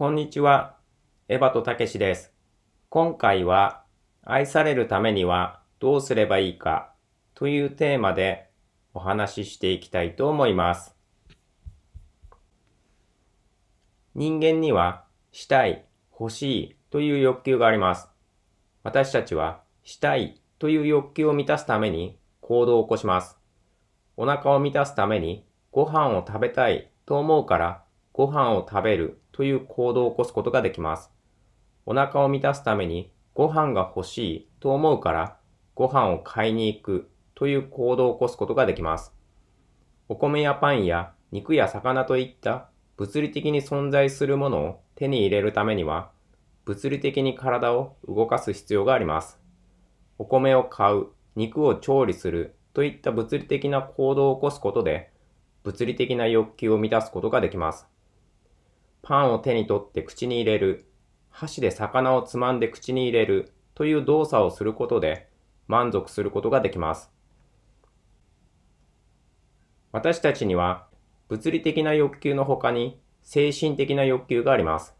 こんにちは。エバとたけしです。今回は、愛されるためにはどうすればいいかというテーマでお話ししていきたいと思います。人間には、したい、欲しいという欲求があります。私たちは、したいという欲求を満たすために行動を起こします。お腹を満たすために、ご飯を食べたいと思うから、ご飯を食べるという行動を起こすことができます。お腹を満たすためにご飯が欲しいと思うからご飯を買いに行くという行動を起こすことができます。お米やパンや肉や魚といった物理的に存在するものを手に入れるためには物理的に体を動かす必要があります。お米を買う、肉を調理するといった物理的な行動を起こすことで物理的な欲求を満たすことができます。パンを手に取って口に入れる、箸で魚をつまんで口に入れるという動作をすることで満足することができます。私たちには物理的な欲求の他に精神的な欲求があります。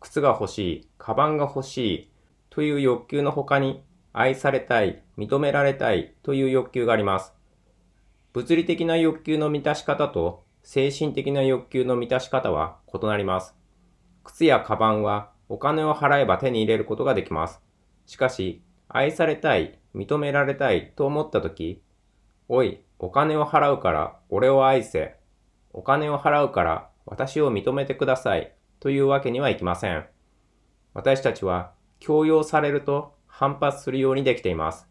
靴が欲しい、カバンが欲しいという欲求の他に愛されたい、認められたいという欲求があります。物理的な欲求の満たし方と精神的な欲求の満たし方は異なります。靴やカバンはお金を払えば手に入れることができます。しかし、愛されたい、認められたいと思ったとき、おい、お金を払うから俺を愛せ。お金を払うから私を認めてください。というわけにはいきません。私たちは強要されると反発するようにできています。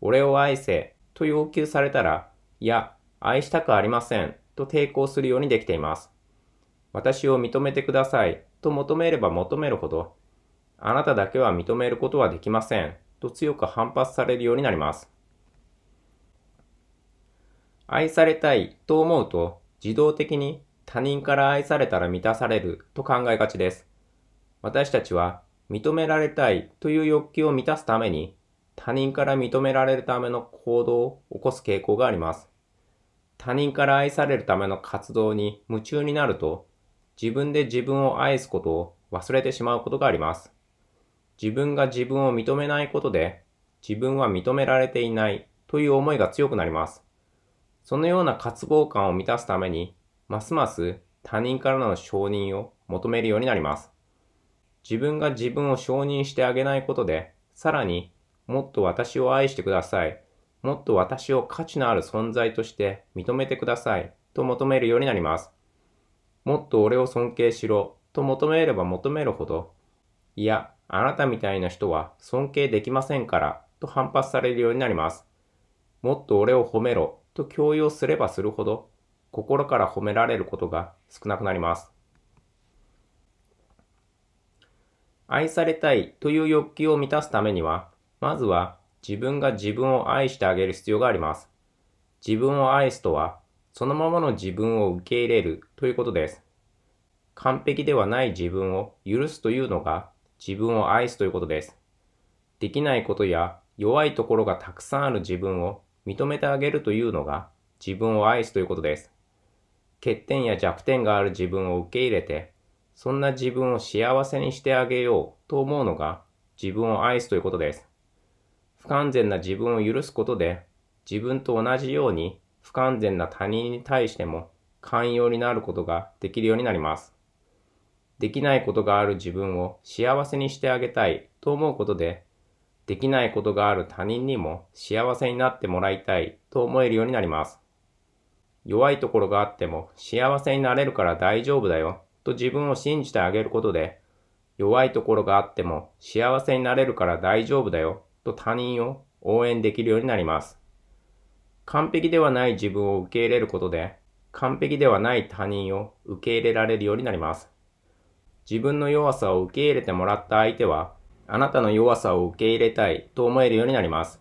俺を愛せと要求されたら、いや、愛したくありませんと抵抗するようにできています。私を認めてくださいと求めれば求めるほど、あなただけは認めることはできませんと強く反発されるようになります。愛されたいと思うと自動的に他人から愛されたら満たされると考えがちです。私たちは認められたいという欲求を満たすために他人から認められるための行動を起こす傾向があります。他人から愛されるための活動に夢中になると、自分で自分を愛すことを忘れてしまうことがあります。自分が自分を認めないことで、自分は認められていないという思いが強くなります。そのような渇望感を満たすために、ますます他人からの承認を求めるようになります。自分が自分を承認してあげないことで、さらにもっと私を愛してくださいもっと私を価値のある存在として認めてくださいと求めるようになります。もっと俺を尊敬しろと求めれば求めるほど、いや、あなたみたいな人は尊敬できませんからと反発されるようになります。もっと俺を褒めろと強要すればするほど、心から褒められることが少なくなります。愛されたいという欲求を満たすためには、まずは自分が自分を愛してあげる必要があります。自分を愛すとは、そのままの自分を受け入れるということです。完璧ではない自分を許すというのが自分を愛すということです。できないことや弱いところがたくさんある自分を認めてあげるというのが自分を愛すということです。欠点や弱点がある自分を受け入れて、そんな自分を幸せにしてあげようと思うのが自分を愛すということです。不完全な自分を許すことで、自分と同じように不完全な他人に対しても寛容になることができるようになります。できないことがある自分を幸せにしてあげたいと思うことで、できないことがある他人にも幸せになってもらいたいと思えるようになります。弱いところがあっても幸せになれるから大丈夫だよと自分を信じてあげることで、弱いところがあっても幸せになれるから大丈夫だよと他人を応援できるようになります。完璧ではない自分を受け入れることで、完璧ではない他人を受け入れられるようになります。自分の弱さを受け入れてもらった相手は、あなたの弱さを受け入れたいと思えるようになります。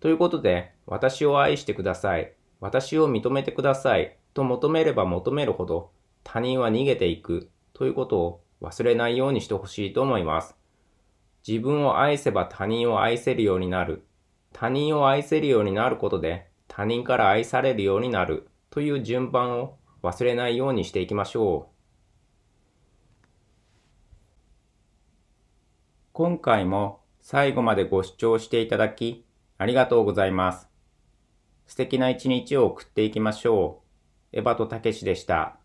ということで、私を愛してください、私を認めてくださいと求めれば求めるほど、他人は逃げていくということを忘れないようにしてほしいと思います。自分を愛せば他人を愛せるようになる。他人を愛せるようになることで他人から愛されるようになるという順番を忘れないようにしていきましょう。今回も最後までご視聴していただきありがとうございます。素敵な一日を送っていきましょう。エバとたけしでした。